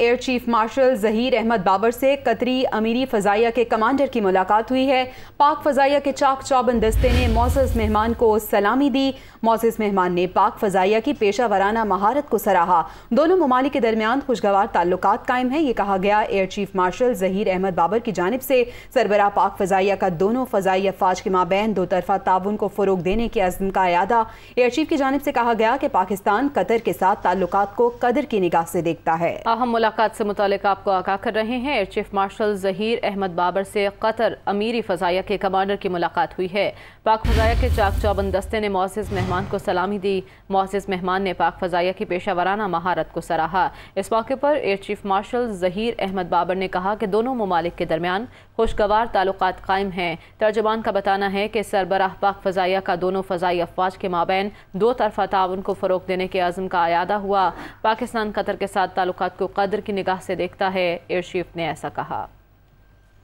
air chief marshal Zaheer Ahmed Babar से कतरी अमीरी फ़जाइया के कमांडर की मुलाकात हुई है पाक फ़जाइया के चाक चौबन दस्ते ने मोसिस मेहमान को सलामी दी मोसिस मेहमान ने पाक फ़जाइया की पेशा वाराना महारत को सराहा दोनों ममालिक के दरमियान खुशगवार ताल्लुक कायम है ये कहा गया air chief marshal Zaheer Ahmed Babar की जानब से सरबरा पाक फ़जाइया का दोनों फ़जाई अफवाज के माबेन दो तरफा ताउन को फ़रोग देने के अज़म का अदा एयर चीफ की जानब से कहा गया कि पाकिस्तान कतर के साथ ताल्लुक को कदर की निगाह से देखता है मुलाकात से मुतक आपको आगाह कर रहे हैं air chief marshal Zaheer Ahmed Babar से कतर अमीरी फ़जाया के कमांडर की मुलाकात हुई है पाक फ़जाया के चाक चौबन दस्ते ने मोसिस मेहमान को सलामी दी मोज़ मेहमान ने पाक फ़जाया की पेशा वाराना महारत को सराहा इस मौके पर air chief marshal Zaheer Ahmed Babar ने कहा कि दोनों ममालिक के दरमियान खुशगवार ताल्लुक कायम हैं तर्जुमान का बताना है कि सरबराह पाक फ़जाया का दोनों फ़जाई अफवाज के माबेन दो तरफा ताउन को फ़रोग देने के आज़म का अदा हुआ पाकिस्तान कतर के साथ ताल्लुक को कद कादर की निगाह से देखता है एयरशीफ ने ऐसा कहा